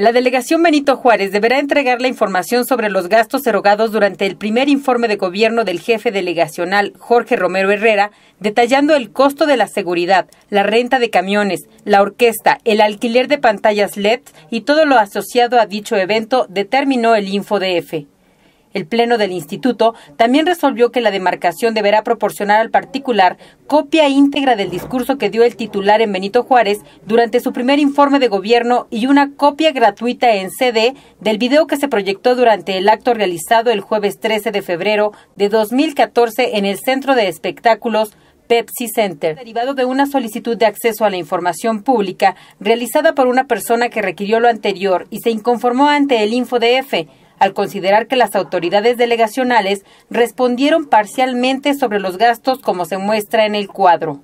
La delegación Benito Juárez deberá entregar la información sobre los gastos erogados durante el primer informe de gobierno del jefe delegacional Jorge Romero Herrera, detallando el costo de la seguridad, la renta de camiones, la orquesta, el alquiler de pantallas LED y todo lo asociado a dicho evento, determinó el InfoDF. El Pleno del Instituto también resolvió que la demarcación deberá proporcionar al particular copia íntegra del discurso que dio el titular en Benito Juárez durante su primer informe de gobierno y una copia gratuita en CD del video que se proyectó durante el acto realizado el jueves 13 de febrero de 2014 en el Centro de Espectáculos Pepsi Center, derivado de una solicitud de acceso a la información pública realizada por una persona que requirió lo anterior y se inconformó ante el InfoDF al considerar que las autoridades delegacionales respondieron parcialmente sobre los gastos como se muestra en el cuadro.